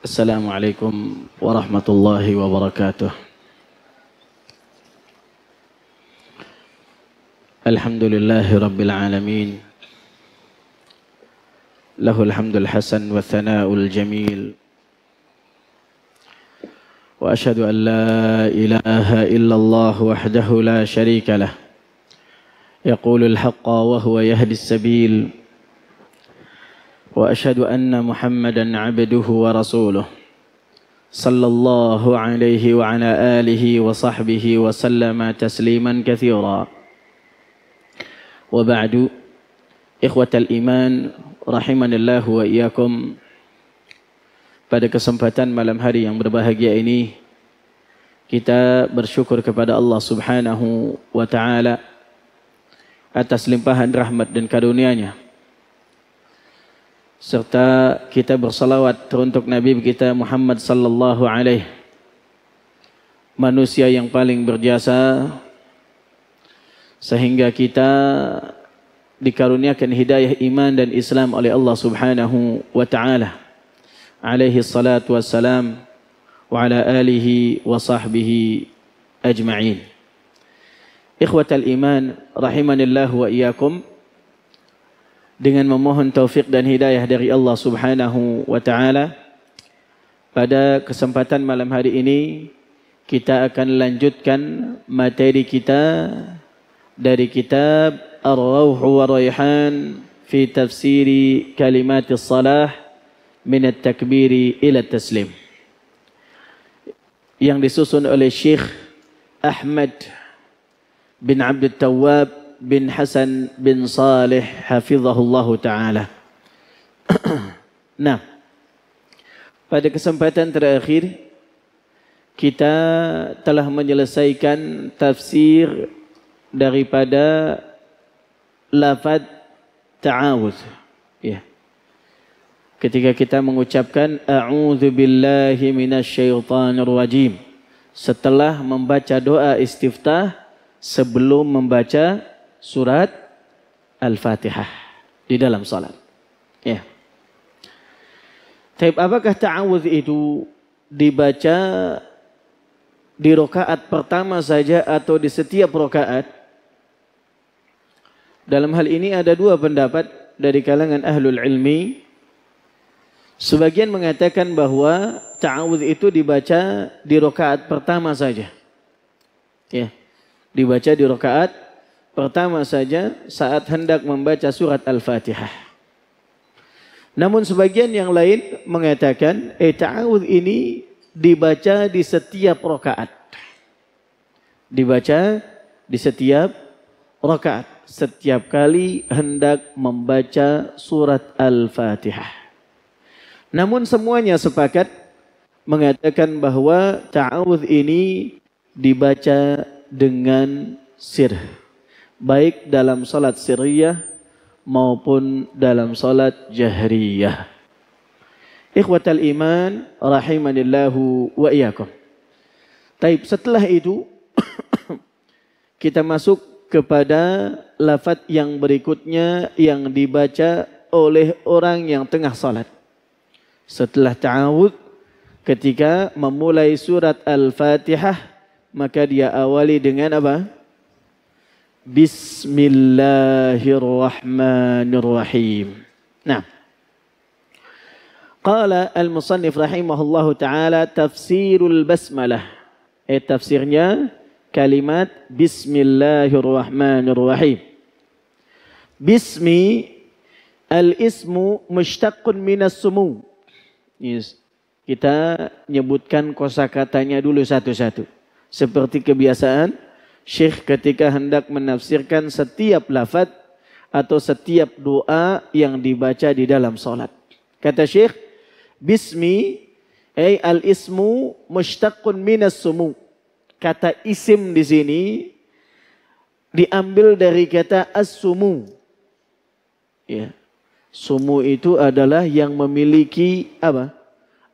السلام عليكم ورحمة الله وبركاته الحمد لله رب العالمين له الحمد الحسن والثناء الجميل وأشهد أن لا إله إلا الله وحده لا شريك له يقول الحق وهو يهدي السبيل واشهد ان محمدا عبده ورسوله صلى الله عليه وعلى اله وصحبه وسلم تسليما كثيرا وبعد اخوه الايمان رحمنا الله واياكم pada kesempatan malam hari yang berbahagia ini kita bersyukur kepada Allah Subhanahu wa taala atas limpahan rahmat dan karunia-Nya serta kita bersalawat teruntuk Nabi kita Muhammad sallallahu alaihi manusia yang paling berjasa sehingga kita dikaruniakan hidayah iman dan Islam oleh Allah Subhanahu wa taala alaihi salatu wassalam wa ala alihi wa sahbihi ajma'in ikhwatal iman rahimanillah wa iyyakum dengan memohon taufik dan hidayah dari Allah Subhanahu wa taala. Pada kesempatan malam hari ini kita akan lanjutkan materi kita dari kitab Ar-Rawh wa Rayhan fi tafsir kalimat salah min at-takbir ila taslim yang disusun oleh Syekh Ahmad bin Abdul Tawab bin Hasan bin Salih, hafizahullah taala. nah, pada kesempatan terakhir kita telah menyelesaikan tafsir daripada lafaz ta'awuz. Ya. Ketika kita mengucapkan a'udzu billahi minasyaitonir rajim setelah membaca doa istiftah sebelum membaca surat Al-Fatihah di dalam salat. Ya. Tapi apakah ta'awudz itu dibaca di rokaat pertama saja atau di setiap rokaat? Dalam hal ini ada dua pendapat dari kalangan ahlul ilmi. Sebagian mengatakan bahwa ta'awudz itu dibaca di rokaat pertama saja. Ya, dibaca di rokaat Pertama saja saat hendak membaca surat Al-Fatihah. Namun sebagian yang lain mengatakan eh ta'awud ini dibaca di setiap rokaat. Dibaca di setiap rokaat. Setiap kali hendak membaca surat Al-Fatihah. Namun semuanya sepakat mengatakan bahwa ta'awud ini dibaca dengan sirah baik dalam salat sirriyah maupun dalam salat jahriyah. Ikhwatal iman rahimanillahu wa iyyakum. Taib, setelah itu kita masuk kepada lafat yang berikutnya yang dibaca oleh orang yang tengah salat. Setelah ta'awud ketika memulai surat Al-Fatihah maka dia awali dengan apa? Bismillahirrahmanirrahim. Nah. Qala al-musannif rahimahullahu taala tafsirul basmalah. Eh tafsirnya kalimat bismillahirrahmanirrahim. Bismi al-ismu mushtaqun minas sumu. Yes. Kita nyebutkan kosakatanya dulu satu-satu. Seperti kebiasaan Syekh ketika hendak menafsirkan setiap lafad atau setiap doa yang dibaca di dalam solat. Kata Syekh, Bismi, ay al-ismu mushtaqun minas sumu. Kata isim di sini diambil dari kata as-sumu. Ya. Sumu itu adalah yang memiliki apa?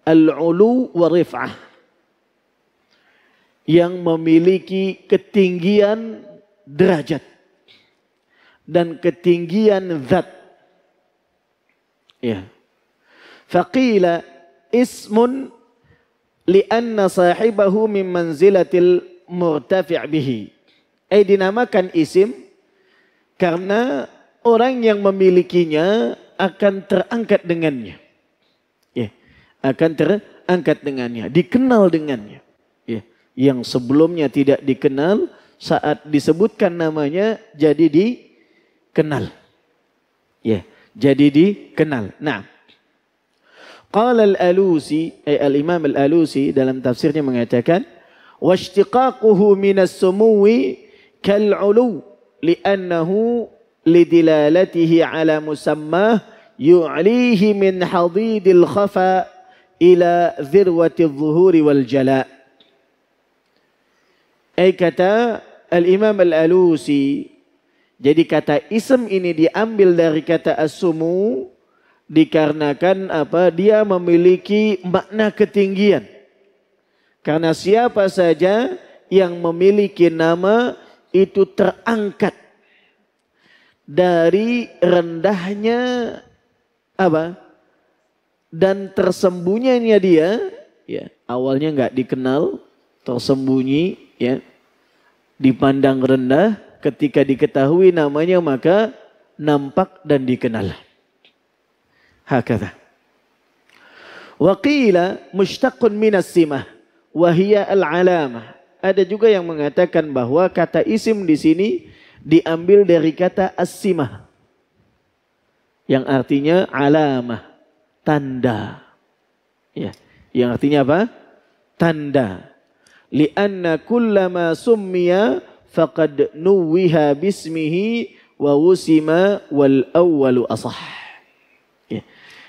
Al-ulu wa rif'ah yang memiliki ketinggian derajat dan ketinggian zat. Ya. Faqila ismun lianna sahibahu min manzilatil murtafi' bihi. Eh dinamakan isim karena orang yang memilikinya akan terangkat dengannya. Ya, akan terangkat dengannya, dikenal dengannya yang sebelumnya tidak dikenal saat disebutkan namanya jadi dikenal. Ya, jadi dikenal. Nah, Qala al-Alusi, eh, al-Imam al-Alusi dalam tafsirnya mengatakan, "Washtiqaquhu min as-sumuwi kal-'ulu li'annahu lidilalatihi 'ala musammah yu'lihi min hadidil khafa ila dhirwati adh-dhuhuri wal jala'." Eh kata Al-Imam Al-Alusi. Jadi kata ism ini diambil dari kata asumu dikarenakan apa dia memiliki makna ketinggian. Karena siapa saja yang memiliki nama itu terangkat dari rendahnya apa dan tersembunyinya dia ya awalnya nggak dikenal tersembunyi ya dipandang rendah ketika diketahui namanya maka nampak dan dikenal. Hakata. Waqila mushtaqun minas simah wahia al-alamah. Ada juga yang mengatakan bahwa kata isim di sini diambil dari kata as-simah. Yang artinya alamah, tanda. Ya, yang artinya apa? Tanda li'anna kullama summiya faqad nuwiha bismihi wa wusima wal awwalu asah. Ya.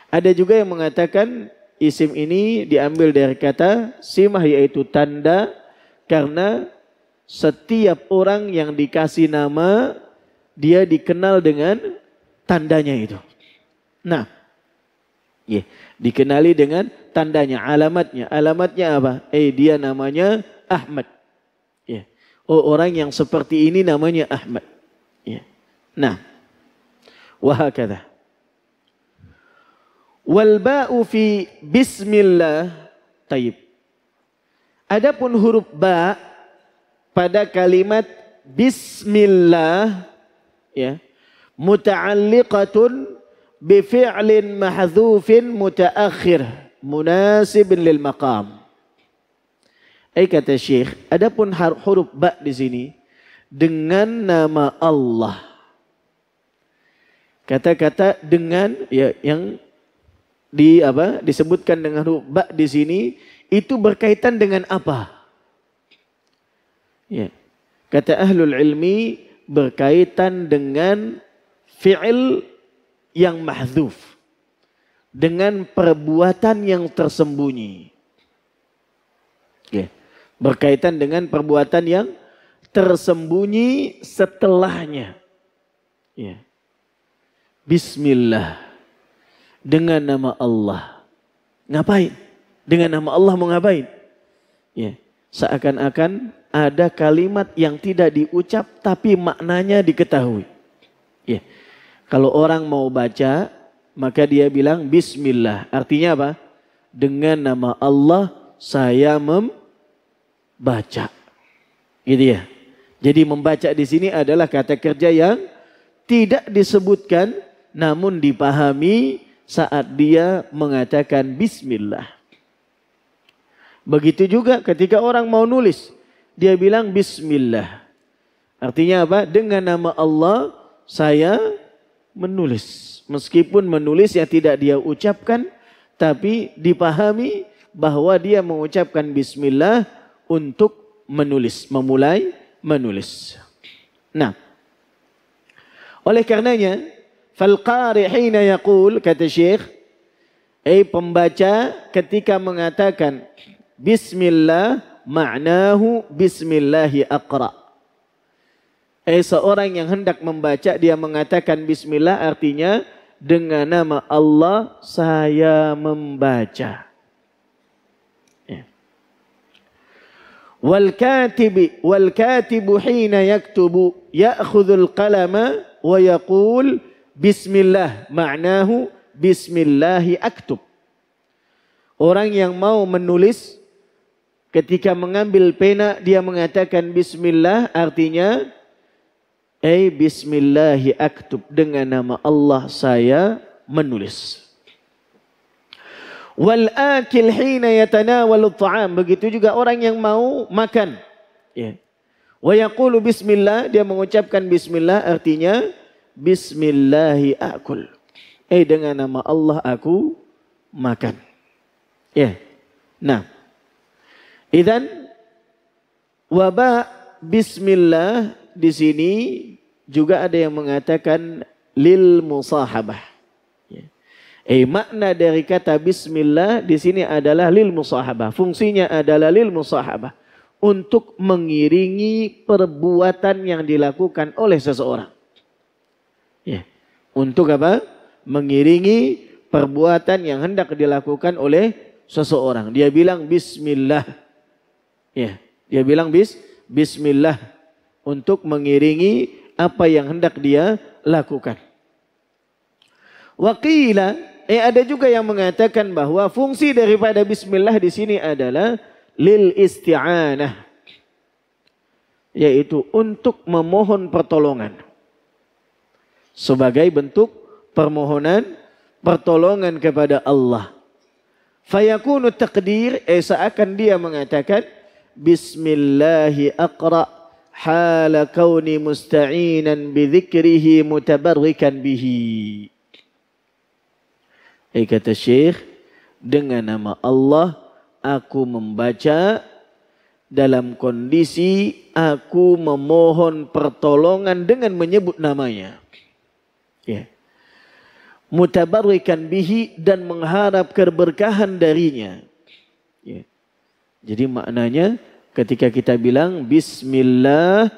Ada juga yang mengatakan isim ini diambil dari kata simah yaitu tanda karena setiap orang yang dikasih nama dia dikenal dengan tandanya itu. Nah, ya, dikenali dengan tandanya, alamatnya. Alamatnya apa? Eh dia namanya Ahmad. Ya. Oh orang yang seperti ini namanya Ahmad. Ya. Nah. Wahakada. walba'u fi bismillah. Taib. Adapun huruf ba pada kalimat bismillah ya muta'alliqatun bi fi'lin mahdhufin mutaakhir munasibin lil maqam. Eh kata Syekh, adapun huruf ba di sini dengan nama Allah. Kata-kata dengan ya yang di apa disebutkan dengan huruf ba di sini itu berkaitan dengan apa? Ya. Kata ahlul ilmi berkaitan dengan fi'il yang mahzuf dengan perbuatan yang tersembunyi. Oke. Berkaitan dengan perbuatan yang tersembunyi setelahnya. Ya. Bismillah. Dengan nama Allah. Ngapain? Dengan nama Allah mau ngapain? Ya. Seakan-akan ada kalimat yang tidak diucap tapi maknanya diketahui. Ya. Kalau orang mau baca maka dia bilang bismillah. Artinya apa? Dengan nama Allah saya membaca. Gitu ya. Jadi membaca di sini adalah kata kerja yang tidak disebutkan namun dipahami saat dia mengatakan bismillah. Begitu juga ketika orang mau nulis, dia bilang bismillah. Artinya apa? Dengan nama Allah saya menulis. Meskipun menulis yang tidak dia ucapkan, tapi dipahami bahwa dia mengucapkan bismillah untuk menulis, memulai menulis. Nah, oleh karenanya, falqarihina yaqul kata Syekh, eh pembaca ketika mengatakan bismillah maknahu bismillahi aqra. Eh seorang yang hendak membaca dia mengatakan bismillah artinya dengan nama Allah saya membaca. Ya. Wal katibi wal katibu hina yaktubu ya'khudhul qalama wa yaqul bismillah ma'nahu bismillahi aktub. Orang yang mau menulis ketika mengambil pena dia mengatakan bismillah artinya Ay bismillahi aktub. Dengan nama Allah saya menulis. Wal akil hina yatanawalu ta'am. Begitu juga orang yang mau makan. Ya. Wa yaqulu bismillah. Dia mengucapkan bismillah artinya bismillahi akul. Eh dengan nama Allah aku makan. Ya. Nah. Idan wabah bismillah di sini juga ada yang mengatakan lil musahabah. Ya. Eh makna dari kata bismillah di sini adalah lil musahabah. Fungsinya adalah lil musahabah untuk mengiringi perbuatan yang dilakukan oleh seseorang. Ya. Untuk apa? Mengiringi perbuatan yang hendak dilakukan oleh seseorang. Dia bilang bismillah. Ya, dia bilang bis bismillah untuk mengiringi apa yang hendak dia lakukan. Wakila, eh ada juga yang mengatakan bahwa fungsi daripada bismillah di sini adalah lil isti'anah. Yaitu untuk memohon pertolongan. Sebagai bentuk permohonan pertolongan kepada Allah. Fayakunu takdir, eh seakan dia mengatakan Bismillahi akra hala kauni musta'inan bidzikrihi mutabarrikan bihi. Eh kata Syekh, dengan nama Allah aku membaca dalam kondisi aku memohon pertolongan dengan menyebut namanya. Ya. Mutabarrikan bihi dan mengharap keberkahan darinya. Ya. Jadi maknanya Ketika kita bilang bismillah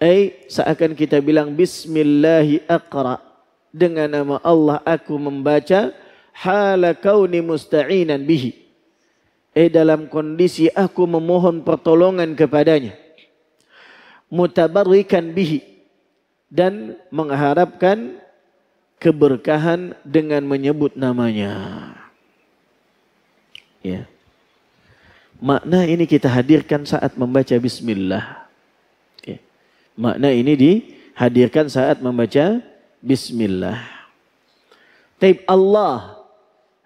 ay eh, seakan kita bilang bismillahi aqra dengan nama Allah aku membaca hala kauni musta'inan bihi. Eh dalam kondisi aku memohon pertolongan kepadanya. Mutabarrikan bihi. Dan mengharapkan keberkahan dengan menyebut namanya. Ya. Makna ini kita hadirkan saat membaca bismillah. Okay. Makna ini dihadirkan saat membaca bismillah. Taib Allah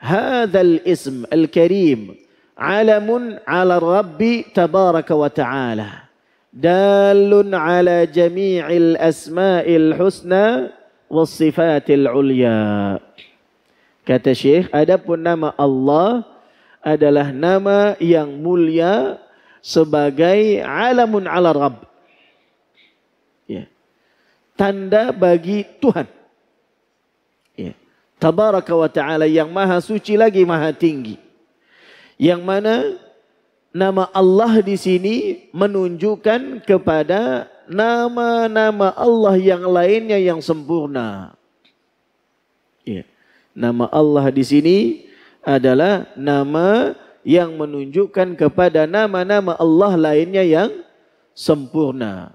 hadzal ism al-karim alamun ala rabbi tabaraka wa ta'ala dalun ala jami'il asma'il husna was sifatil ulya. Kata Syekh, adapun nama Allah adalah nama yang mulia sebagai alamun ala Rabb. Ya. Tanda bagi Tuhan. Ya. Tabaraka wa ta'ala yang maha suci lagi maha tinggi. Yang mana nama Allah di sini menunjukkan kepada nama-nama Allah yang lainnya yang sempurna. Ya. Nama Allah di sini adalah nama yang menunjukkan kepada nama-nama Allah lainnya yang sempurna.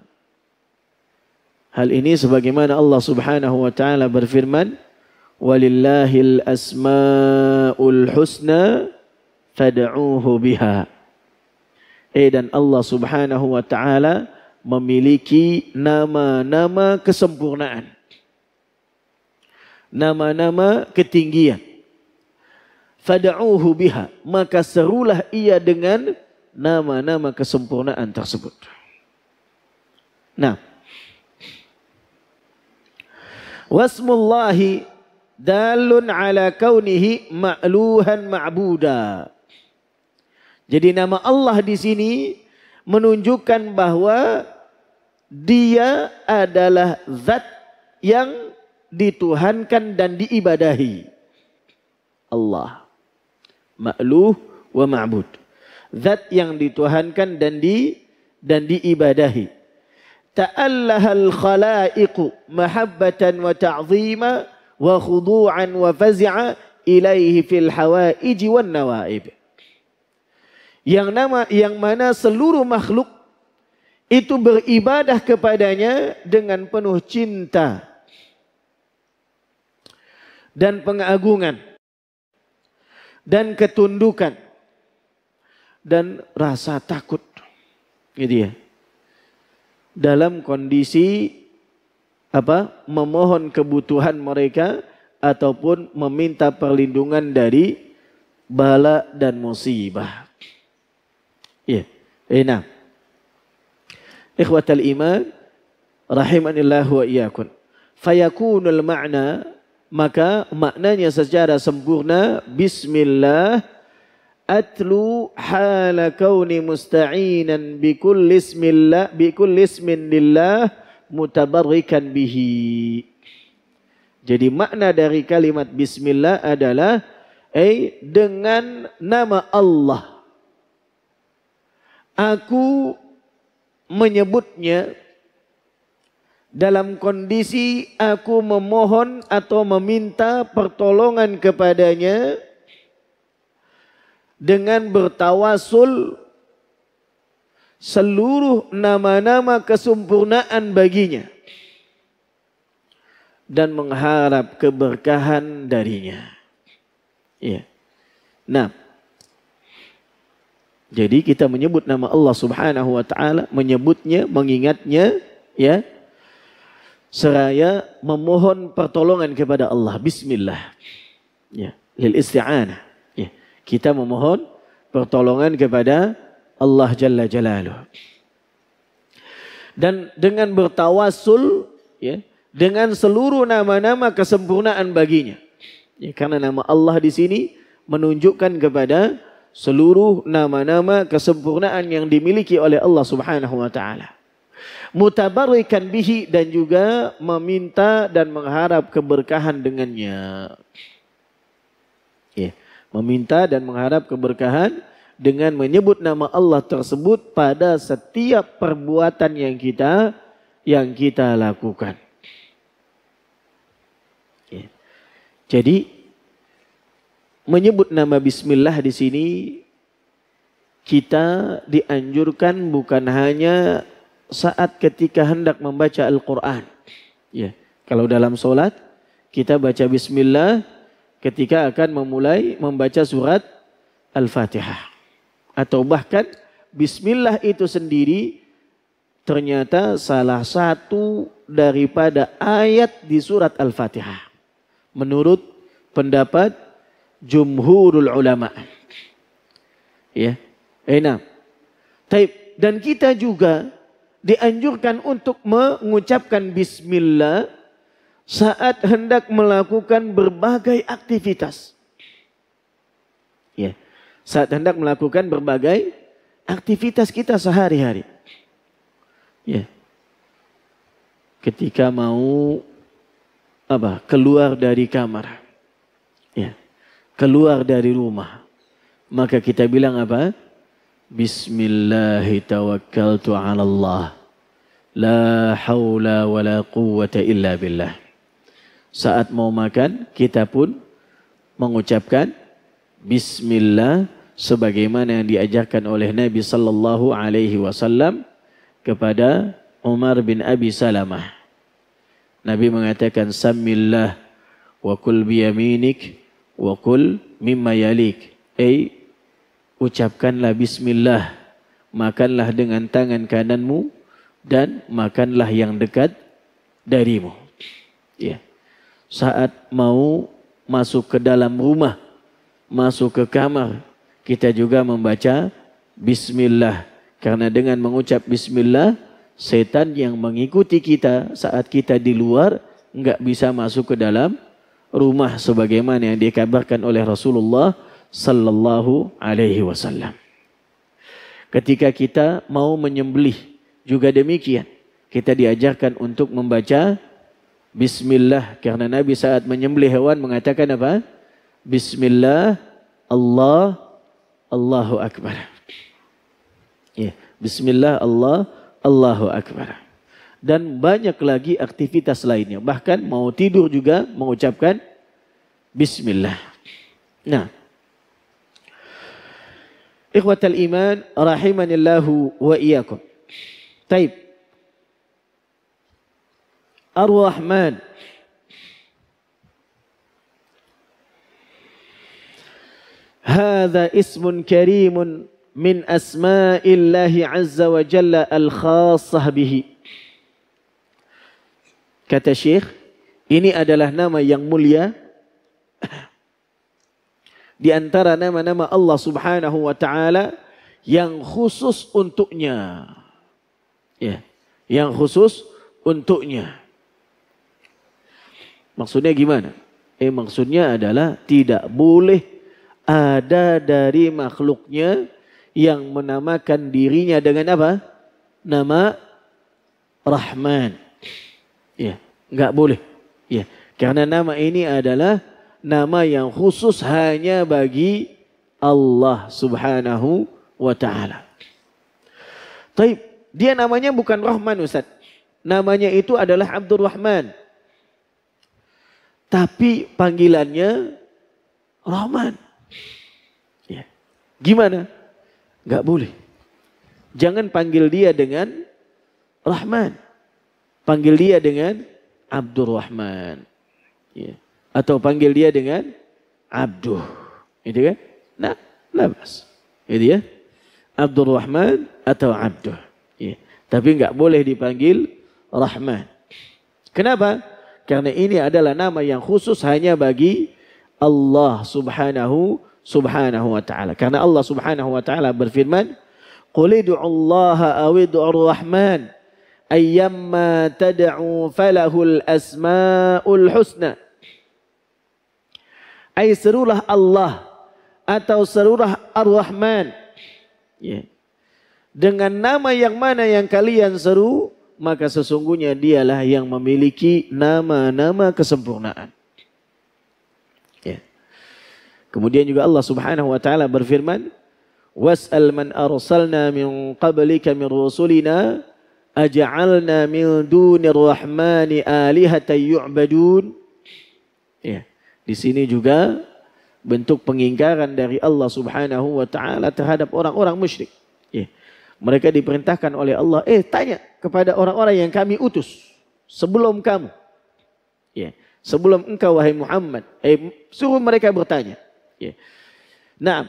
Hal ini sebagaimana Allah Subhanahu wa taala berfirman, "Walillahil asmaul husna fad'uuhu biha." Eh dan Allah Subhanahu wa taala memiliki nama-nama kesempurnaan. Nama-nama ketinggian Fada'uhu biha. Maka serulah ia dengan nama-nama kesempurnaan tersebut. Nah. Wasmullahi dalun ala kaunihi ma'luhan ma'buda. Jadi nama Allah di sini menunjukkan bahwa dia adalah zat yang dituhankan dan diibadahi. Allah. Ma'luh wa ma'bud. Zat yang dituhankan dan di dan diibadahi. Ta'allahal khalaiqu mahabbatan wa ta'zima wa khudu'an wa fazi'a ilaihi fil hawaiji wan nawaib. Yang nama yang mana seluruh makhluk itu beribadah kepadanya dengan penuh cinta dan pengagungan dan ketundukan dan rasa takut gitu ya dalam kondisi apa memohon kebutuhan mereka ataupun meminta perlindungan dari bala dan musibah. Ya. Eh, nah. Ikhwatal iman rahimanillah wa iyyakum. Fayakunul ma'na maka maknanya secara sempurna bismillah atlu hala kauni musta'inan bi kulli ismillah bi kulli ismin lillah mutabarrikan bihi jadi makna dari kalimat bismillah adalah eh dengan nama Allah aku menyebutnya dalam kondisi aku memohon atau meminta pertolongan kepadanya dengan bertawasul seluruh nama-nama kesempurnaan baginya dan mengharap keberkahan darinya. Ya. Nah, jadi kita menyebut nama Allah Subhanahu wa taala, menyebutnya, mengingatnya, ya, seraya memohon pertolongan kepada Allah. Bismillah. Ya, lil isti'anah. Ya, kita memohon pertolongan kepada Allah Jalla Jalaluh. Dan dengan bertawasul ya, dengan seluruh nama-nama kesempurnaan baginya. Ya, karena nama Allah di sini menunjukkan kepada seluruh nama-nama kesempurnaan yang dimiliki oleh Allah Subhanahu wa taala mutabarikan bihi dan juga meminta dan mengharap keberkahan dengannya. Ya, meminta dan mengharap keberkahan dengan menyebut nama Allah tersebut pada setiap perbuatan yang kita yang kita lakukan. Ya. Jadi menyebut nama bismillah di sini kita dianjurkan bukan hanya saat ketika hendak membaca Al-Quran. Ya. Kalau dalam solat kita baca Bismillah ketika akan memulai membaca surat Al-Fatihah. Atau bahkan Bismillah itu sendiri ternyata salah satu daripada ayat di surat Al-Fatihah. Menurut pendapat jumhurul ulama. Ya. Enak. Eh, Taib. Dan kita juga dianjurkan untuk mengucapkan bismillah saat hendak melakukan berbagai aktivitas. Ya, saat hendak melakukan berbagai aktivitas kita sehari-hari. Ya. Ketika mau apa? keluar dari kamar. Ya. Keluar dari rumah. Maka kita bilang apa? Bismillahi tawakkaltu ala Allah. La haula wa la quwata illa billah. Saat mau makan, kita pun mengucapkan Bismillah sebagaimana yang diajarkan oleh Nabi sallallahu alaihi wasallam kepada Umar bin Abi Salamah. Nabi mengatakan samillah wa kul biyaminik wa kul mimma yalik. Ay ucapkanlah bismillah, makanlah dengan tangan kananmu dan makanlah yang dekat darimu. Ya. Saat mau masuk ke dalam rumah, masuk ke kamar, kita juga membaca bismillah. Karena dengan mengucap bismillah, setan yang mengikuti kita saat kita di luar nggak bisa masuk ke dalam rumah sebagaimana yang dikabarkan oleh Rasulullah sallallahu alaihi wasallam. Ketika kita mau menyembelih juga demikian. Kita diajarkan untuk membaca bismillah karena Nabi saat menyembelih hewan mengatakan apa? Bismillah Allah Allahu akbar. Ya, bismillah Allah Allahu akbar. Dan banyak lagi aktivitas lainnya. Bahkan mau tidur juga mengucapkan bismillah. Nah, Ikhwatal iman rahimanillahu wa iyyakum. Taib. Ar-Rahman. Hada ismun karimun من asma'illahi الله عز وجل الخاصة به bihi. Kata Syekh, ini adalah nama yang mulia di antara nama-nama Allah Subhanahu wa taala yang khusus untuknya. Ya, yang khusus untuknya. Maksudnya gimana? Eh maksudnya adalah tidak boleh ada dari makhluknya yang menamakan dirinya dengan apa? Nama Rahman. Ya, nggak boleh. Ya, karena nama ini adalah nama yang khusus hanya bagi Allah Subhanahu wa taala. Taib, dia namanya bukan Rahman Ustaz. Namanya itu adalah Abdurrahman. Tapi panggilannya Rahman. Ya. Gimana? Gak boleh. Jangan panggil dia dengan Rahman. Panggil dia dengan Abdurrahman. Ya atau panggil dia dengan abduh. Gitu kan? Nah, lepas, Gitu ya. Abdul Rahman atau abduh. Ya. Tapi nggak boleh dipanggil Rahman. Kenapa? Karena ini adalah nama yang khusus hanya bagi Allah Subhanahu Subhanahu wa taala. Karena Allah Subhanahu wa taala berfirman, "Qul Allah aw rahman ayyamma tad'u falahul asmaul husna." Ay serulah Allah atau serulah Ar-Rahman. Ya. Dengan nama yang mana yang kalian seru, maka sesungguhnya dialah yang memiliki nama-nama kesempurnaan. Ya. Kemudian juga Allah Subhanahu wa taala berfirman, "Was'al man arsalna min qablika min rusulina aj'alna min dunir rahmani alihatan yu'badun." Ya. Di sini juga bentuk pengingkaran dari Allah Subhanahu wa taala terhadap orang-orang musyrik. Ya. Mereka diperintahkan oleh Allah, "Eh, tanya kepada orang-orang yang kami utus sebelum kamu." Ya. Sebelum engkau wahai Muhammad, eh suruh mereka bertanya. Ya. Nah,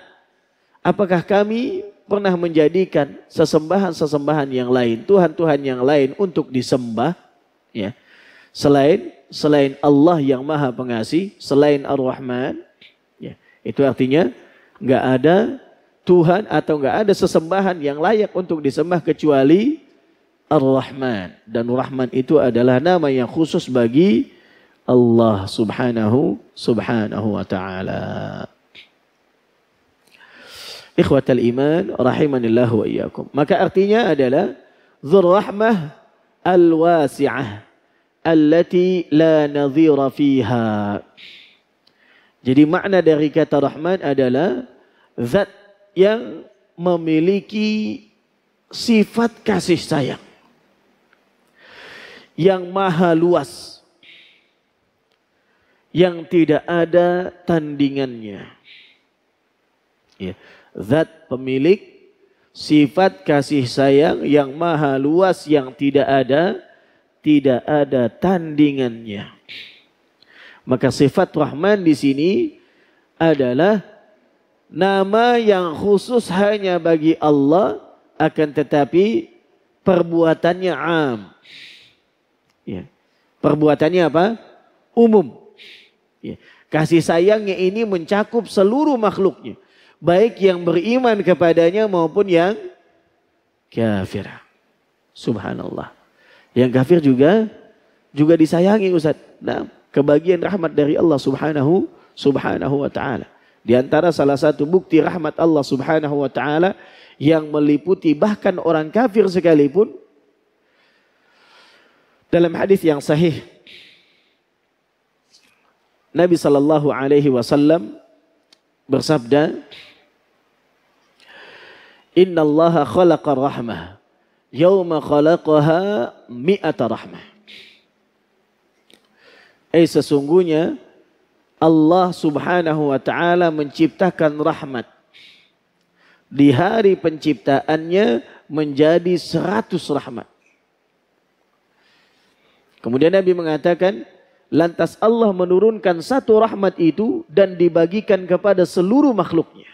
apakah kami pernah menjadikan sesembahan-sesembahan yang lain, tuhan-tuhan yang lain untuk disembah ya. Selain selain Allah yang maha pengasih, selain Ar-Rahman. Ya, itu artinya nggak ada Tuhan atau nggak ada sesembahan yang layak untuk disembah kecuali Ar-Rahman. Dan Rahman itu adalah nama yang khusus bagi Allah subhanahu subhanahu wa ta'ala. Ikhwatal iman rahimanillahu wa iyyakum. Maka artinya adalah Zurrahmah Al-Wasi'ah allati la nadhira fiha. Jadi makna dari kata Rahman adalah zat yang memiliki sifat kasih sayang yang maha luas yang tidak ada tandingannya. Ya. Zat pemilik sifat kasih sayang yang maha luas yang tidak ada tidak ada tandingannya. Maka sifat Rahman di sini adalah nama yang khusus hanya bagi Allah akan tetapi perbuatannya am. Ya. Perbuatannya apa? Umum. Ya. Kasih sayangnya ini mencakup seluruh makhluknya. Baik yang beriman kepadanya maupun yang kafir. Subhanallah. Yang kafir juga juga disayangi Ustaz. Nah, kebagian rahmat dari Allah Subhanahu Subhanahu wa taala. Di antara salah satu bukti rahmat Allah Subhanahu wa taala yang meliputi bahkan orang kafir sekalipun dalam hadis yang sahih Nabi sallallahu alaihi wasallam bersabda Inna Allah khalaqa rahmah yauma khalaqaha mi'ata rahmah. Eh sesungguhnya Allah subhanahu wa ta'ala menciptakan rahmat. Di hari penciptaannya menjadi seratus rahmat. Kemudian Nabi mengatakan, lantas Allah menurunkan satu rahmat itu dan dibagikan kepada seluruh makhluknya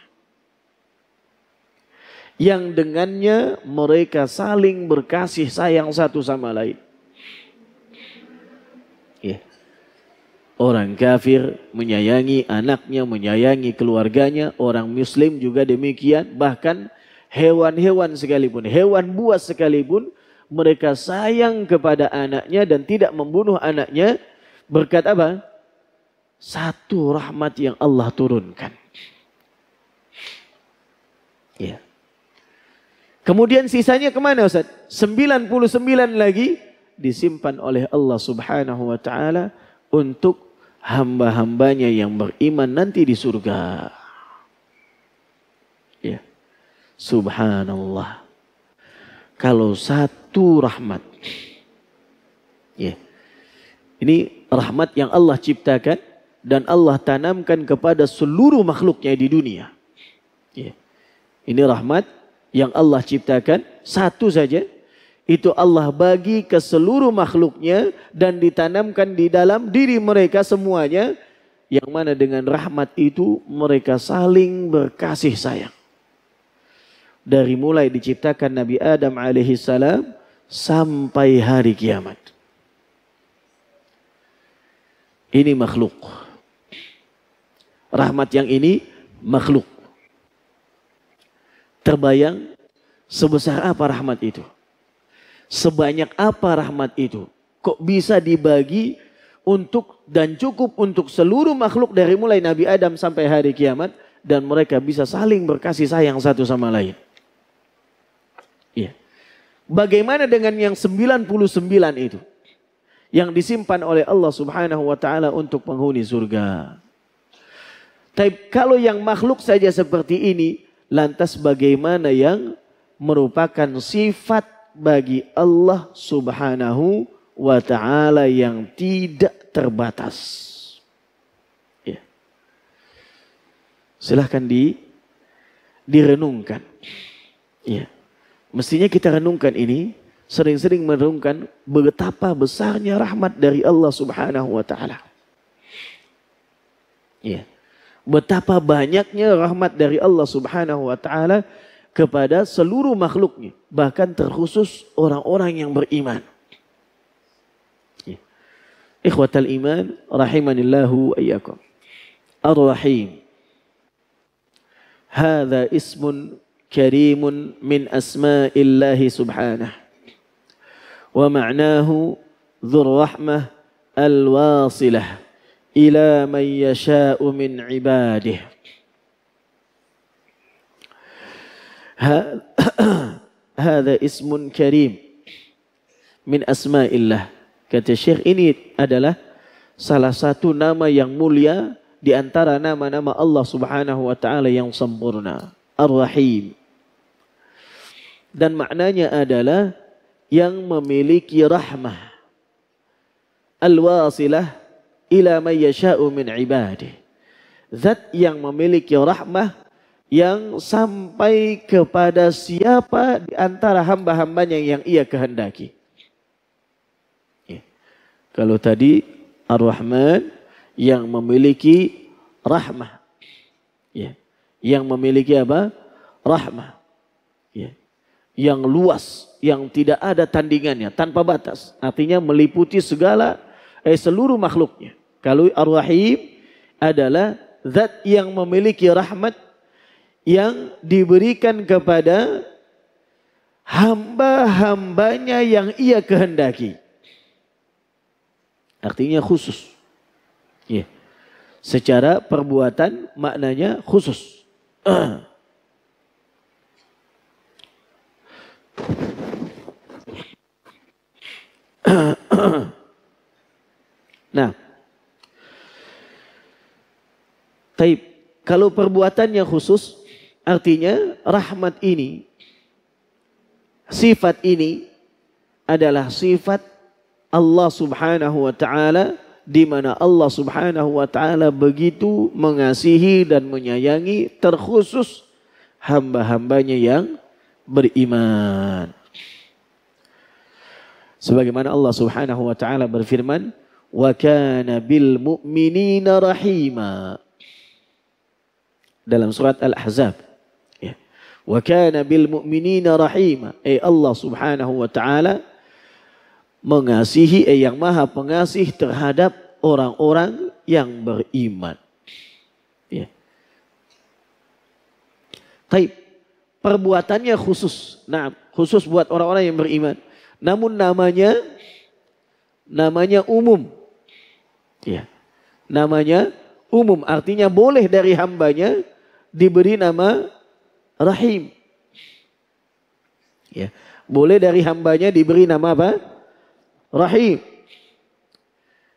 yang dengannya mereka saling berkasih sayang satu sama lain. Ya. Orang kafir menyayangi anaknya, menyayangi keluarganya, orang muslim juga demikian, bahkan hewan-hewan sekalipun, hewan buas sekalipun mereka sayang kepada anaknya dan tidak membunuh anaknya berkat apa? Satu rahmat yang Allah turunkan. Ya. Kemudian sisanya kemana Ustaz? 99 lagi disimpan oleh Allah subhanahu wa ta'ala untuk hamba-hambanya yang beriman nanti di surga. Ya. Subhanallah. Kalau satu rahmat. Ya. Ini rahmat yang Allah ciptakan dan Allah tanamkan kepada seluruh makhluknya di dunia. Ya. Ini rahmat yang Allah ciptakan, satu saja, itu Allah bagi ke seluruh makhluknya dan ditanamkan di dalam diri mereka semuanya yang mana dengan rahmat itu mereka saling berkasih sayang. Dari mulai diciptakan Nabi Adam alaihi salam sampai hari kiamat. Ini makhluk. Rahmat yang ini makhluk terbayang sebesar apa rahmat itu? Sebanyak apa rahmat itu? Kok bisa dibagi untuk dan cukup untuk seluruh makhluk dari mulai Nabi Adam sampai hari kiamat dan mereka bisa saling berkasih sayang satu sama lain. Iya. Bagaimana dengan yang 99 itu? Yang disimpan oleh Allah Subhanahu wa taala untuk penghuni surga. Tapi kalau yang makhluk saja seperti ini, Lantas bagaimana yang merupakan sifat bagi Allah Subhanahu wa taala yang tidak terbatas. Ya. Silahkan di direnungkan. Ya. Mestinya kita renungkan ini, sering-sering merenungkan betapa besarnya rahmat dari Allah Subhanahu wa taala. Ya. Betapa banyaknya rahmat dari Allah subhanahu wa ta'ala kepada seluruh makhluknya. Bahkan terkhusus orang-orang yang beriman. Ya. Ikhwatal iman rahimanillahu ayyakum. Ar-Rahim. Hada ismun karimun min asma'illahi subhanah. Wa ma'nahu dhur rahmah al-wasilah. إلى ila يشاء من عباده هذا اسم كريم من min الله Kata Syekh ini adalah salah satu nama yang mulia di antara nama-nama Allah Subhanahu wa taala yang sempurna. Ar-Rahim. Dan maknanya adalah yang memiliki rahmah. Al-wasilah ila may min ibadi. Zat yang memiliki rahmah yang sampai kepada siapa di antara hamba-hambanya yang ia kehendaki. Ya. Kalau tadi Ar-Rahman yang memiliki rahmah. Ya. Yang memiliki apa? Rahmah. Ya. Yang luas, yang tidak ada tandingannya, tanpa batas. Artinya meliputi segala eh, seluruh makhluknya. Kalau Ar-Rahim adalah zat yang memiliki rahmat yang diberikan kepada hamba-hambanya yang ia kehendaki. Artinya khusus. Ya. Secara perbuatan maknanya khusus. Uh. Nah, taib. Kalau perbuatannya khusus, artinya rahmat ini, sifat ini adalah sifat Allah Subhanahu wa taala di mana Allah Subhanahu wa taala begitu mengasihi dan menyayangi terkhusus hamba-hambanya yang beriman. Sebagaimana Allah Subhanahu wa taala berfirman, wa kana bil mu'minina rahima. Dalam surat Al-Ahzab. Ya. Wa kana bil mu'minina rahima. Eh Allah subhanahu wa ta'ala mengasihi eh yang maha pengasih terhadap orang-orang yang beriman. Ya. Taib. Perbuatannya khusus. Nah, khusus buat orang-orang yang beriman. Namun namanya namanya umum. Ya. Namanya umum artinya boleh dari hambanya diberi nama Rahim. Ya. Boleh dari hambanya diberi nama apa? Rahim.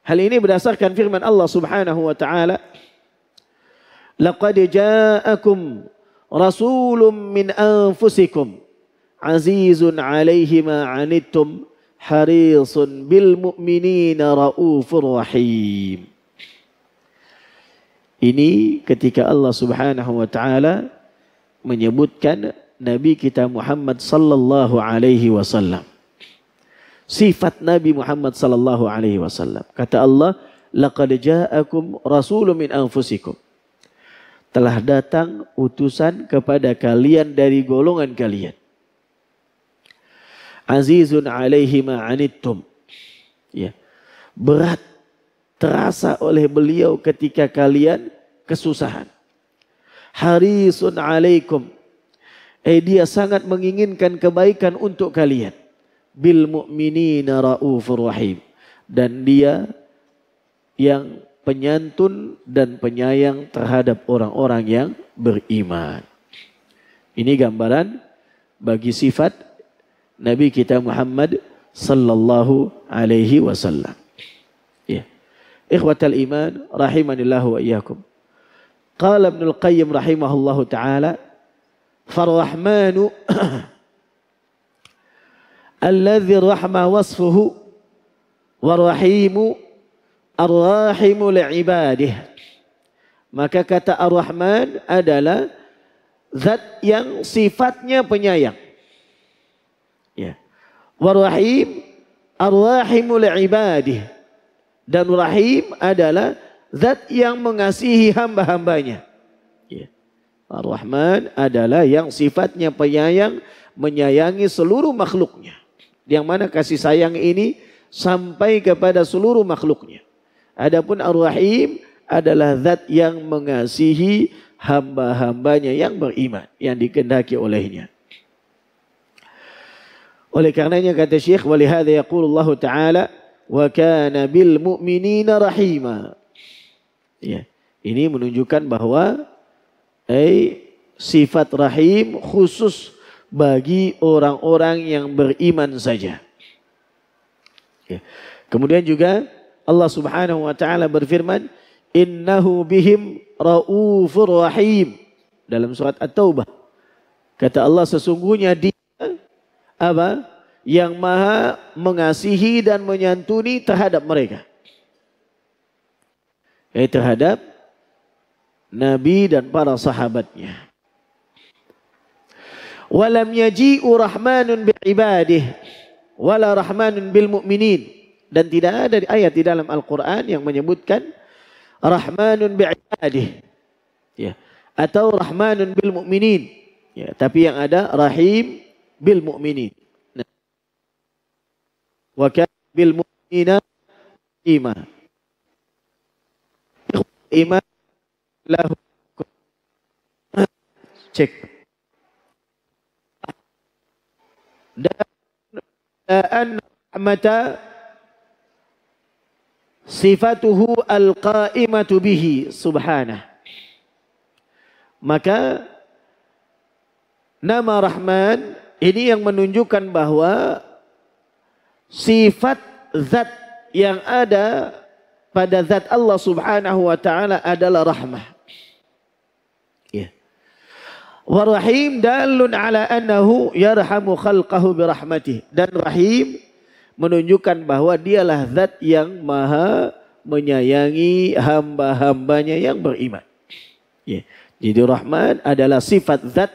Hal ini berdasarkan firman Allah Subhanahu wa taala, "Laqad ja'akum rasulun min anfusikum azizun 'alaihi ma 'anittum harisun bil mu'minina raufur rahim. Ini ketika Allah Subhanahu wa taala menyebutkan nabi kita Muhammad sallallahu alaihi wasallam. Sifat Nabi Muhammad sallallahu alaihi wasallam. Kata Allah, "Laqad ja'akum rasulun min anfusikum." Telah datang utusan kepada kalian dari golongan kalian azizun alaihi ma'anittum. Ya. Berat terasa oleh beliau ketika kalian kesusahan. Harisun alaikum. Eh dia sangat menginginkan kebaikan untuk kalian. Bil mu'minina ra'ufur rahim. Dan dia yang penyantun dan penyayang terhadap orang-orang yang beriman. Ini gambaran bagi sifat Nabi kita Muhammad sallallahu alaihi wasallam. Ya. Ikhwatal iman rahimanillah wa iyyakum. Qala Ibnu Al-Qayyim rahimahullahu taala فالرحمن الذي الرحمة وصفه والرحيم الراحم لعباده maka kata Ar-Rahman adalah zat yang sifatnya penyayang Warahim arrahimul ibadih. Dan rahim adalah zat yang mengasihi hamba-hambanya. Ya. Ar-Rahman adalah yang sifatnya penyayang, menyayangi seluruh makhluknya. Yang mana kasih sayang ini sampai kepada seluruh makhluknya. Adapun Ar-Rahim adalah zat yang mengasihi hamba-hambanya yang beriman, yang dikendaki olehnya. Oleh karenanya kata Syekh walihada yaqulu Allah taala wa kana bil mu'minina rahima. Ya. Ini menunjukkan bahwa eh, sifat rahim khusus bagi orang-orang yang beriman saja. Ya. Kemudian juga Allah Subhanahu wa taala berfirman, "Innahu bihim raufur rahim." Dalam surat At-Taubah. Kata Allah sesungguhnya dia apa? Yang maha mengasihi dan menyantuni terhadap mereka. Yaitu eh, terhadap Nabi dan para sahabatnya. Walam yaji'u rahmanun bi'ibadih. Wala rahmanun bil mu'minin. Dan tidak ada ayat di dalam Al-Quran yang menyebutkan rahmanun bi'ibadih. Ya. Atau rahmanun bil mu'minin. Ya, tapi yang ada rahim bil mu'minin. Wa kana bil mu'minina iman. Iman lahu cek. Dan an mata sifatuhu al-qa'imatu bihi subhanah. Maka nama Rahman ini yang menunjukkan bahwa sifat zat yang ada pada zat Allah Subhanahu wa taala adalah rahmah. Ya. Wa rahim dalun ala annahu yarhamu khalqahu bi Dan rahim menunjukkan bahwa dialah zat yang maha menyayangi hamba-hambanya yang beriman. Ya. Jadi rahman adalah sifat zat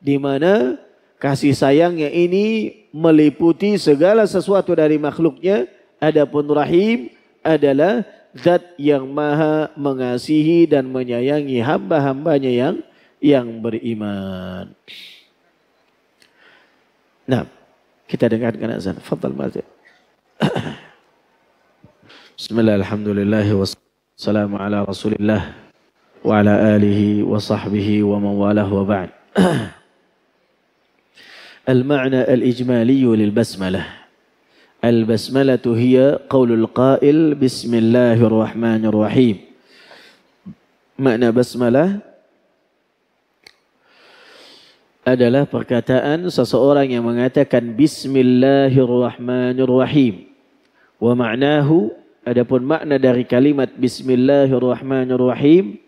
di mana Kasih sayangnya ini meliputi segala sesuatu dari makhluknya. Adapun rahim adalah zat yang maha mengasihi dan menyayangi hamba-hambanya yang yang beriman. Nah, kita dengarkan azan. Fadal Mazid. Bismillahirrahmanirrahim. Wassalamu ala rasulillah wa ala alihi wa sahbihi wa mawalah wa ba'd. المعنى الإجمالي للبسملة البسملة هي قول القائل بسم الله الرحمن الرحيم معنى بسملة adalah perkataan seseorang yang mengatakan Bismillahirrahmanirrahim. Wa ma'nahu, adapun makna dari kalimat Bismillahirrahmanirrahim,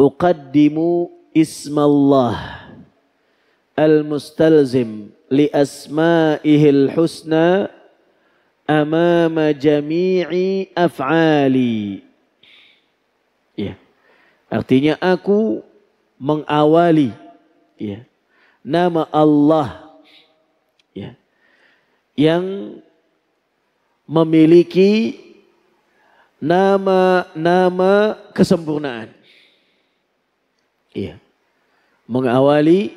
uqaddimu ismallah al-mustalzim li asma'ihil husna amama jami'i af'ali. Ya. Artinya aku mengawali ya, nama Allah ya, yang memiliki nama-nama kesempurnaan. Iya. Mengawali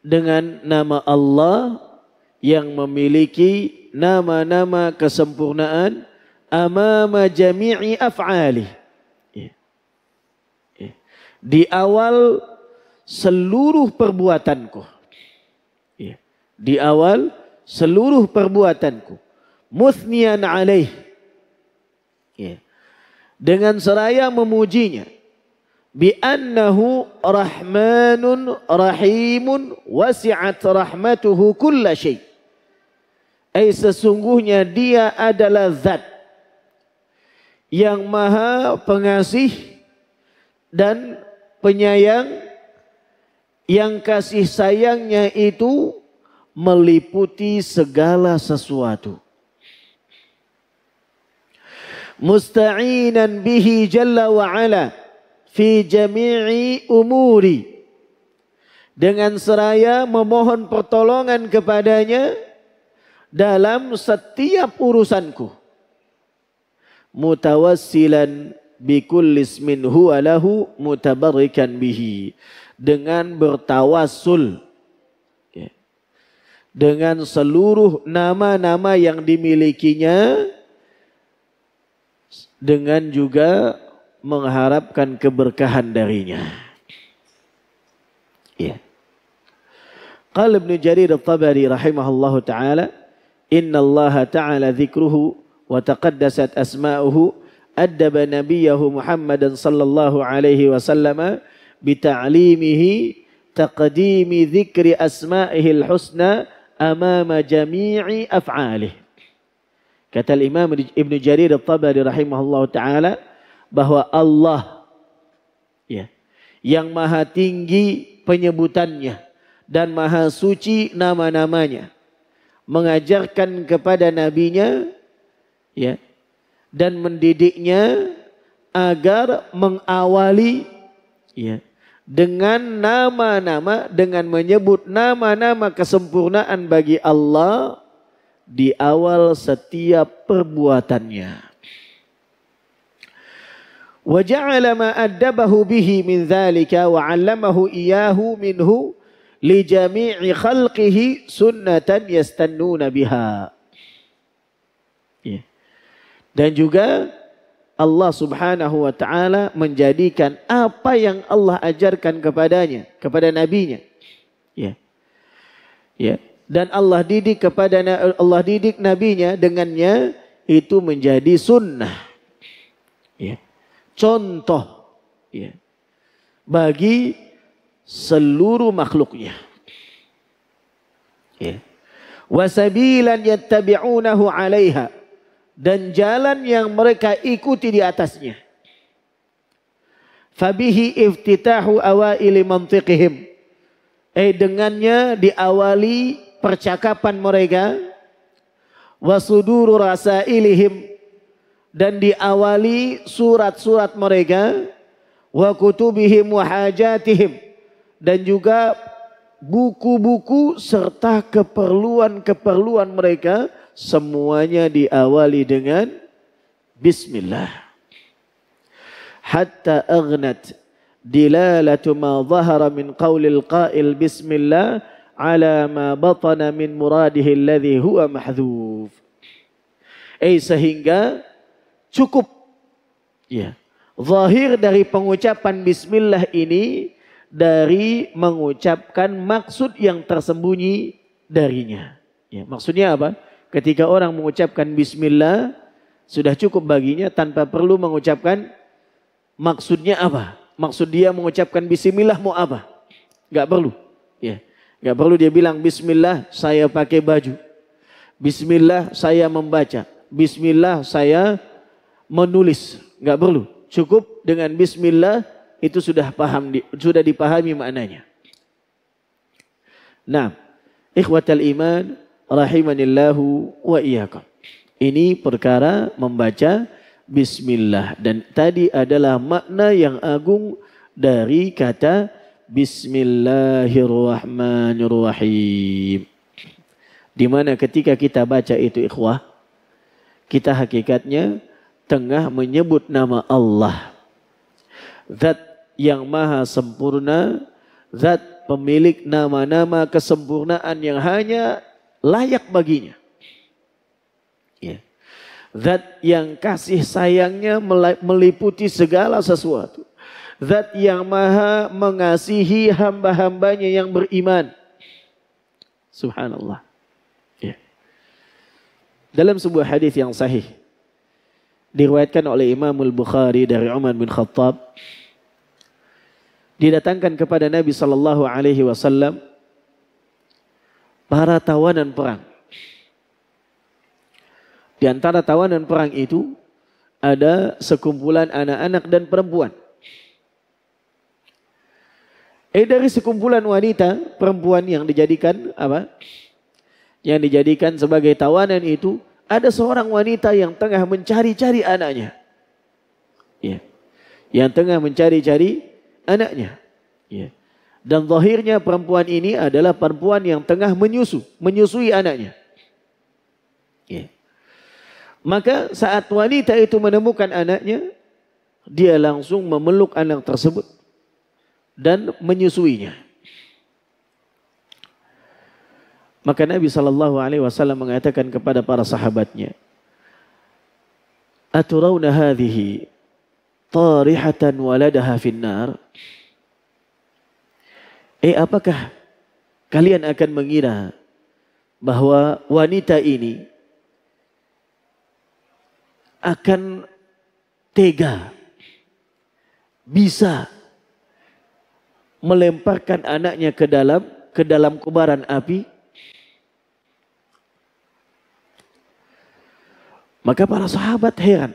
dengan nama Allah yang memiliki nama-nama kesempurnaan amama jami'i af'ali. Ya. Ya. Di awal seluruh perbuatanku. Ya. Di awal seluruh perbuatanku. Muthnian alaih. Dengan seraya memujinya bi rahmanun rahimun wasi'at rahmatuhu kulla syai. Eh sesungguhnya dia adalah zat yang maha pengasih dan penyayang yang kasih sayangnya itu meliputi segala sesuatu. Musta'inan bihi jalla wa ala fi jami'i umuri. Dengan seraya memohon pertolongan kepadanya dalam setiap urusanku. Mutawassilan bikullis min huwa lahu mutabarrikan bihi. Dengan bertawassul dengan seluruh nama-nama yang dimilikinya dengan juga mengharapkan keberkahan darinya. Ya. Qala Ibn Jarir At-Tabari rahimahullahu taala, "Inna Allah ta'ala dzikruhu wa taqaddasat asma'uhu addaba nabiyahu Muhammadan sallallahu alaihi wasallam bita'limihi taqdimi dzikri asma'ihi al-husna amama jami'i af'alihi." Kata Imam Ibn Jarir At-Tabari rahimahullahu taala, bahwa Allah ya yang maha tinggi penyebutannya dan maha suci nama-namanya mengajarkan kepada nabinya ya dan mendidiknya agar mengawali ya dengan nama-nama dengan menyebut nama-nama kesempurnaan bagi Allah di awal setiap perbuatannya wa ja'ala ma addabahu bihi min dzalika wa 'allamahu iyyahu minhu li jami'i khalqihi Dan juga Allah Subhanahu wa taala menjadikan apa yang Allah ajarkan kepadanya, kepada nabinya. Ya. Ya. Dan Allah didik kepada Allah didik nabinya dengannya itu menjadi sunnah. Ya contoh ya, bagi seluruh makhluknya. Ya. Wasabilan yattabi'unahu 'alaiha dan jalan yang mereka ikuti di atasnya. Fabihi iftitahu awaili mantiqihim. Eh dengannya diawali percakapan mereka wasuduru rasailihim dan diawali surat-surat mereka wa kutubihim wa hajatihim dan juga buku-buku serta keperluan-keperluan mereka semuanya diawali dengan bismillah hatta aghnat dilalatu ma zahara min qawlil qail bismillah ala ma batana min muradihi alladhi huwa mahdhuf. Eh sehingga cukup. Ya. Zahir dari pengucapan bismillah ini dari mengucapkan maksud yang tersembunyi darinya. Ya, maksudnya apa? Ketika orang mengucapkan bismillah sudah cukup baginya tanpa perlu mengucapkan maksudnya apa? Maksud dia mengucapkan bismillah mau apa? Gak perlu. Ya. Gak perlu dia bilang bismillah saya pakai baju. Bismillah saya membaca. Bismillah saya menulis, nggak perlu. Cukup dengan bismillah itu sudah paham sudah dipahami maknanya. Nah, ikhwatal iman rahimanillahu wa iyyakum. Ini perkara membaca bismillah dan tadi adalah makna yang agung dari kata bismillahirrahmanirrahim. Di mana ketika kita baca itu ikhwah, kita hakikatnya tengah menyebut nama Allah. Zat yang maha sempurna, zat pemilik nama-nama kesempurnaan yang hanya layak baginya. Ya. Zat yang kasih sayangnya meliputi segala sesuatu. Zat yang maha mengasihi hamba-hambanya yang beriman. Subhanallah. Ya. Dalam sebuah hadis yang sahih diriwayatkan oleh Imam Al-Bukhari dari Umar bin Khattab didatangkan kepada Nabi Shallallahu alaihi wasallam para tawanan perang. Di antara tawanan perang itu ada sekumpulan anak-anak dan perempuan. Eh dari sekumpulan wanita, perempuan yang dijadikan apa? Yang dijadikan sebagai tawanan itu ada seorang wanita yang tengah mencari-cari anaknya. Ya. Yang tengah mencari-cari anaknya. Ya. Dan zahirnya perempuan ini adalah perempuan yang tengah menyusu, menyusui anaknya. Ya. Maka saat wanita itu menemukan anaknya, dia langsung memeluk anak tersebut dan menyusuinya. Maka Nabi Shallallahu Alaihi Wasallam mengatakan kepada para sahabatnya, Aturawna hadhihi tarihatan waladaha finnar. Eh apakah kalian akan mengira bahwa wanita ini akan tega bisa melemparkan anaknya ke dalam ke dalam kubaran api Maka para sahabat heran.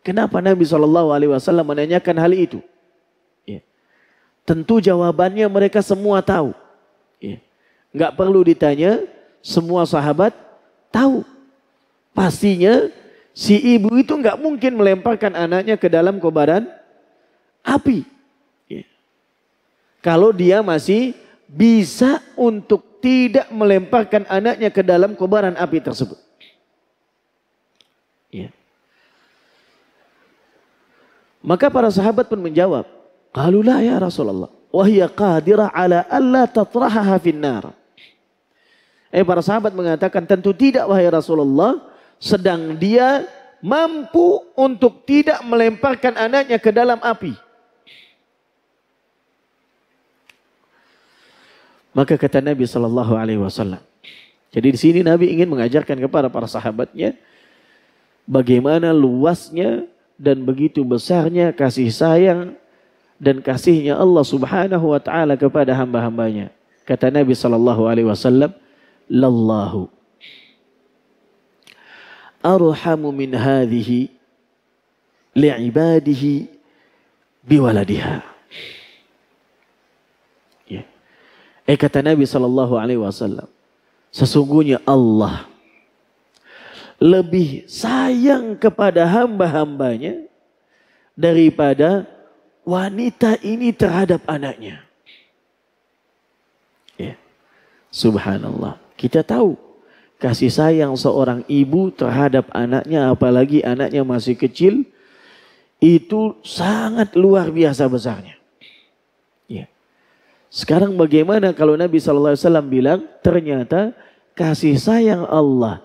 Kenapa Nabi Shallallahu Alaihi Wasallam menanyakan hal itu? Ya. Tentu jawabannya mereka semua tahu. Ya. Nggak perlu ditanya, semua sahabat tahu. Pastinya si ibu itu nggak mungkin melemparkan anaknya ke dalam kobaran api. Ya. Kalau dia masih bisa untuk tidak melemparkan anaknya ke dalam kobaran api tersebut. Ya. Maka para sahabat pun menjawab, Qalulah ya Rasulullah, wahya qadirah ala alla tatrahaha finnar. Eh para sahabat mengatakan, tentu tidak wahai Rasulullah, sedang dia mampu untuk tidak melemparkan anaknya ke dalam api. Maka kata Nabi Shallallahu Alaihi Wasallam. Jadi di sini Nabi ingin mengajarkan kepada para sahabatnya bagaimana luasnya dan begitu besarnya kasih sayang dan kasihnya Allah Subhanahu wa taala kepada hamba-hambanya. Kata Nabi sallallahu alaihi wasallam, "Lallahu arhamu min hadhihi li'ibadihi biwaladiha." Ya. Eh kata Nabi sallallahu alaihi wasallam, sesungguhnya Allah lebih sayang kepada hamba-hambanya daripada wanita ini terhadap anaknya. Ya. Subhanallah. Kita tahu kasih sayang seorang ibu terhadap anaknya apalagi anaknya masih kecil itu sangat luar biasa besarnya. Ya. Sekarang bagaimana kalau Nabi SAW bilang ternyata kasih sayang Allah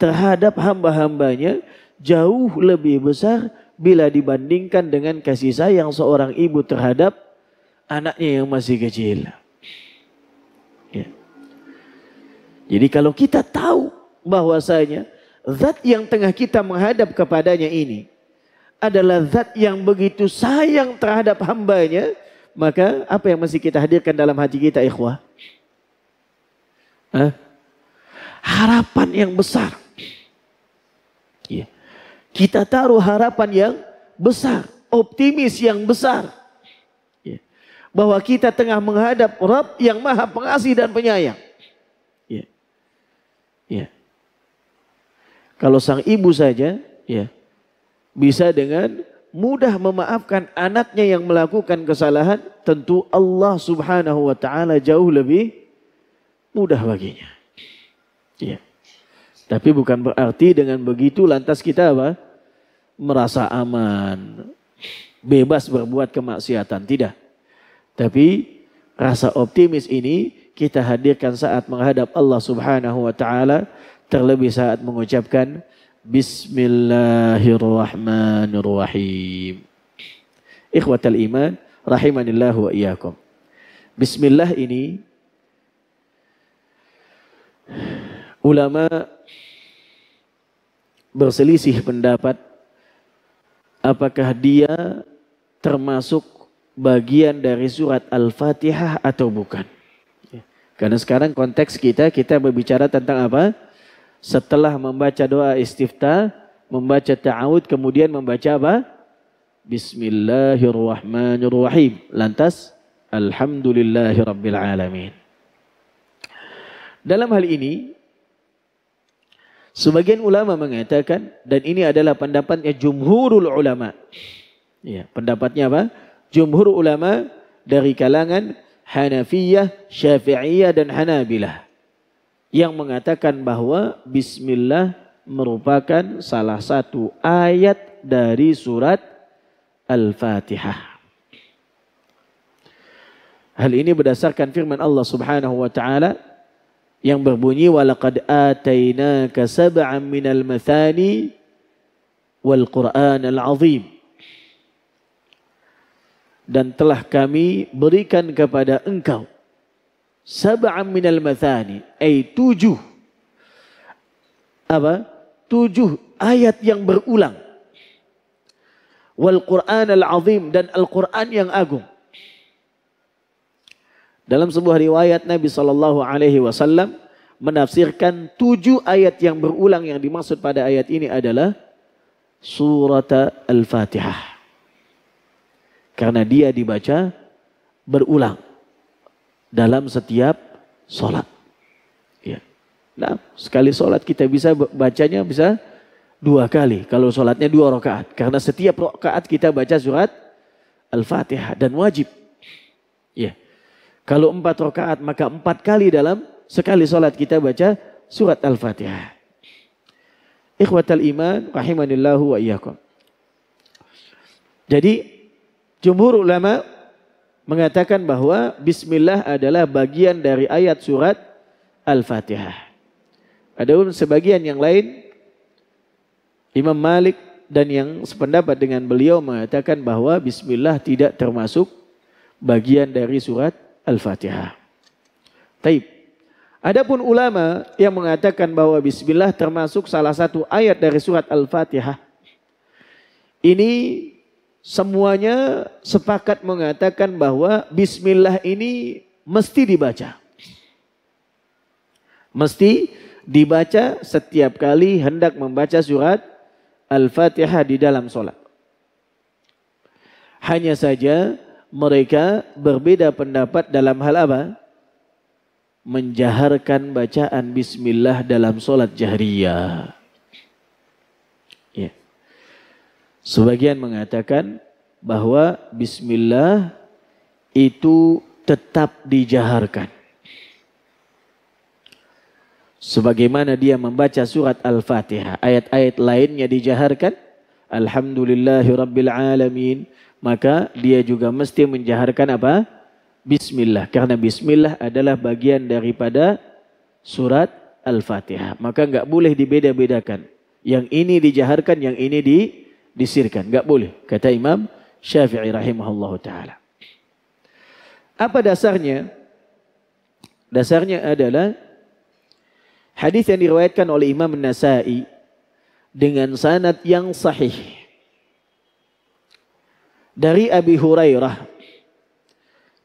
terhadap hamba-hambanya jauh lebih besar bila dibandingkan dengan kasih sayang seorang ibu terhadap anaknya yang masih kecil. Ya. Jadi kalau kita tahu bahwasanya zat yang tengah kita menghadap kepadanya ini adalah zat yang begitu sayang terhadap hambanya, maka apa yang masih kita hadirkan dalam hati kita ikhwah? Harapan yang besar kita taruh harapan yang besar, optimis yang besar. Ya. Bahwa kita tengah menghadap Rab yang maha pengasih dan penyayang. Ya. Ya. Kalau sang ibu saja, ya, bisa dengan mudah memaafkan anaknya yang melakukan kesalahan, tentu Allah Subhanahu wa taala jauh lebih mudah baginya. Ya. Tapi bukan berarti dengan begitu lantas kita apa? Merasa aman. Bebas berbuat kemaksiatan. Tidak. Tapi rasa optimis ini kita hadirkan saat menghadap Allah subhanahu wa ta'ala. Terlebih saat mengucapkan Bismillahirrahmanirrahim. Ikhwatal iman rahimanillah wa iyyakum. Bismillah ini ulama berselisih pendapat apakah dia termasuk bagian dari surat Al-Fatihah atau bukan. Ya. Karena sekarang konteks kita, kita berbicara tentang apa? Setelah membaca doa istiftah, membaca ta'awud, kemudian membaca apa? Bismillahirrahmanirrahim. Lantas, Alhamdulillahirrabbilalamin. Dalam hal ini, Sebagian ulama mengatakan dan ini adalah pendapatnya jumhurul ulama. Ya, pendapatnya apa? Jumhur ulama dari kalangan Hanafiyah, Syafi'iyah dan Hanabilah yang mengatakan bahwa bismillah merupakan salah satu ayat dari surat Al-Fatihah. Hal ini berdasarkan firman Allah Subhanahu wa taala yang berbunyi walaqad atainaka sab'an minal mathani wal qur'anal azim dan telah kami berikan kepada engkau sab'an minal mathani ay tujuh apa tujuh ayat yang berulang wal Quran al azim dan al-qur'an yang agung dalam sebuah riwayat Nabi Shallallahu Alaihi Wasallam menafsirkan tujuh ayat yang berulang yang dimaksud pada ayat ini adalah surat Al-Fatihah. Karena dia dibaca berulang dalam setiap sholat. Ya. Nah, sekali sholat kita bisa bacanya bisa dua kali. Kalau sholatnya dua rakaat. Karena setiap rakaat kita baca surat Al-Fatihah dan wajib. Ya. Kalau empat rakaat maka empat kali dalam sekali solat kita baca surat Al-Fatihah. Ikhwatal iman rahimanillahu wa iyyakum. Jadi jumhur ulama mengatakan bahwa bismillah adalah bagian dari ayat surat Al-Fatihah. Adapun sebagian yang lain Imam Malik dan yang sependapat dengan beliau mengatakan bahwa bismillah tidak termasuk bagian dari surat Al-Fatihah. Taib. Adapun ulama yang mengatakan bahwa bismillah termasuk salah satu ayat dari surat Al-Fatihah. Ini semuanya sepakat mengatakan bahwa bismillah ini mesti dibaca. Mesti dibaca setiap kali hendak membaca surat Al-Fatihah di dalam sholat. Hanya saja mereka berbeda pendapat dalam hal apa? Menjaharkan bacaan bismillah dalam solat jahriyah. Ya. Sebagian mengatakan bahwa bismillah itu tetap dijaharkan. Sebagaimana dia membaca surat Al-Fatihah, ayat-ayat lainnya dijaharkan. Alhamdulillahi Rabbil Alamin maka dia juga mesti menjaharkan apa? Bismillah. Karena Bismillah adalah bagian daripada surat Al-Fatihah. Maka nggak boleh dibeda-bedakan. Yang ini dijaharkan, yang ini di disirkan. Nggak boleh. Kata Imam Syafi'i rahimahullah ta'ala. Apa dasarnya? Dasarnya adalah hadis yang diriwayatkan oleh Imam Nasai dengan sanad yang sahih dari Abi Hurairah.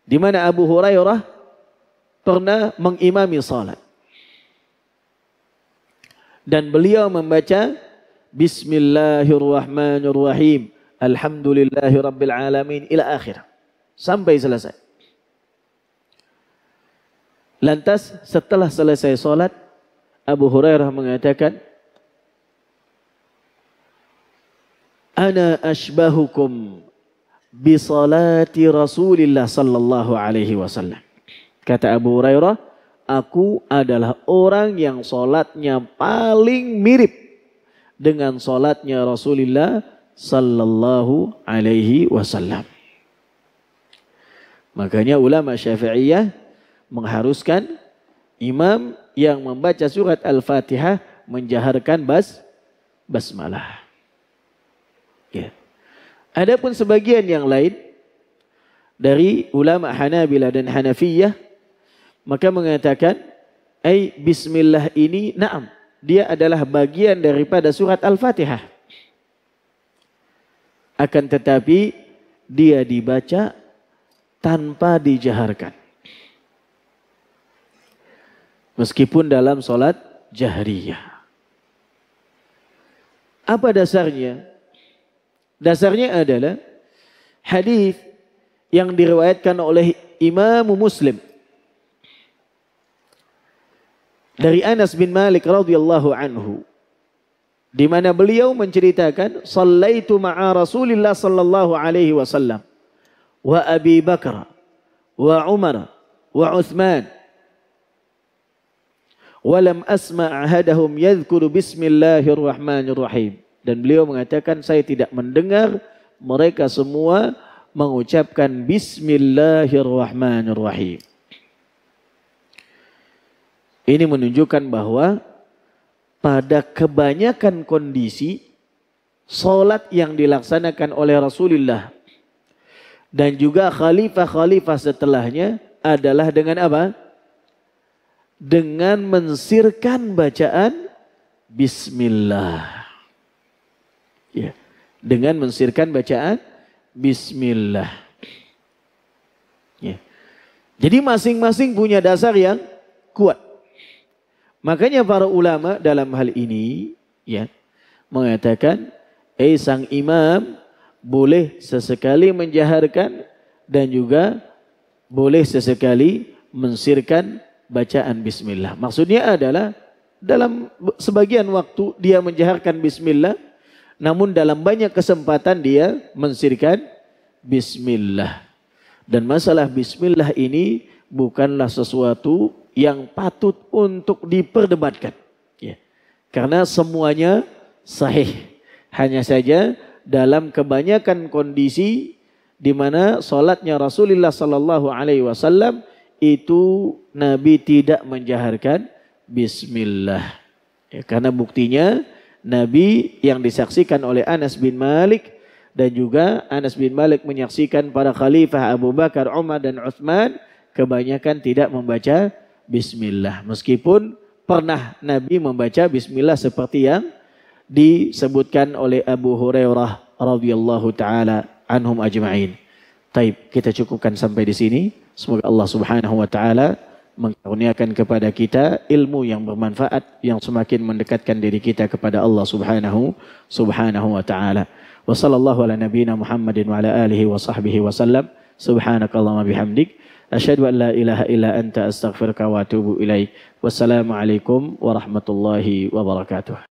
Di mana Abu Hurairah pernah mengimami salat. Dan beliau membaca Bismillahirrahmanirrahim. Alhamdulillahi Rabbil Alamin. Ila akhir. Sampai selesai. Lantas setelah selesai salat, Abu Hurairah mengatakan, Ana ashbahukum bisalati Rasulillah sallallahu alaihi wasallam. Kata Abu Hurairah, aku adalah orang yang solatnya paling mirip dengan solatnya Rasulillah sallallahu alaihi wasallam. Makanya ulama Syafi'iyah mengharuskan imam yang membaca surat Al-Fatihah menjaharkan bas basmalah. Adapun sebagian yang lain dari ulama Hanabila dan Hanafiyah maka mengatakan ai bismillah ini na'am dia adalah bagian daripada surat Al-Fatihah. Akan tetapi dia dibaca tanpa dijaharkan. Meskipun dalam sholat jahriyah. Apa dasarnya? Dasarnya adalah hadis yang diriwayatkan oleh Imam Muslim dari Anas bin Malik radhiyallahu anhu di mana beliau menceritakan sallaitu ma'a Rasulillah sallallahu alaihi wasallam wa Abi Bakar wa Umar wa Uthman ولم أسمع أحدهم يذكر بسم الله الرحمن الرحيم dan beliau mengatakan saya tidak mendengar mereka semua mengucapkan bismillahirrahmanirrahim. Ini menunjukkan bahwa pada kebanyakan kondisi solat yang dilaksanakan oleh Rasulullah dan juga khalifah-khalifah setelahnya adalah dengan apa? Dengan mensirkan bacaan bismillah. Ya. Dengan mensirkan bacaan Bismillah. Ya. Jadi masing-masing punya dasar yang kuat. Makanya para ulama dalam hal ini ya mengatakan eh sang imam boleh sesekali menjaharkan dan juga boleh sesekali mensirkan bacaan bismillah. Maksudnya adalah dalam sebagian waktu dia menjaharkan bismillah namun dalam banyak kesempatan dia mensirkan bismillah. Dan masalah bismillah ini bukanlah sesuatu yang patut untuk diperdebatkan. Ya. Karena semuanya sahih. Hanya saja dalam kebanyakan kondisi di mana salatnya Rasulullah sallallahu alaihi wasallam itu Nabi tidak menjaharkan bismillah. Ya, karena buktinya Nabi yang disaksikan oleh Anas bin Malik dan juga Anas bin Malik menyaksikan para khalifah Abu Bakar, Umar dan Utsman kebanyakan tidak membaca bismillah meskipun pernah Nabi membaca bismillah seperti yang disebutkan oleh Abu Hurairah radhiyallahu taala anhum ajma'in. Taib, kita cukupkan sampai di sini. Semoga Allah Subhanahu wa taala Mengkurniakan kepada kita ilmu yang bermanfaat yang semakin mendekatkan diri kita kepada Allah Subhanahu Subhanahu wa taala. Wa ala nabiyyina Muhammadin wa ala alihi wa sahbihi wa sallam. Subhanakallahumma bihamdik asyhadu an la ilaha illa anta astaghfiruka wa atubu ilaik. Wassalamu warahmatullahi wabarakatuh.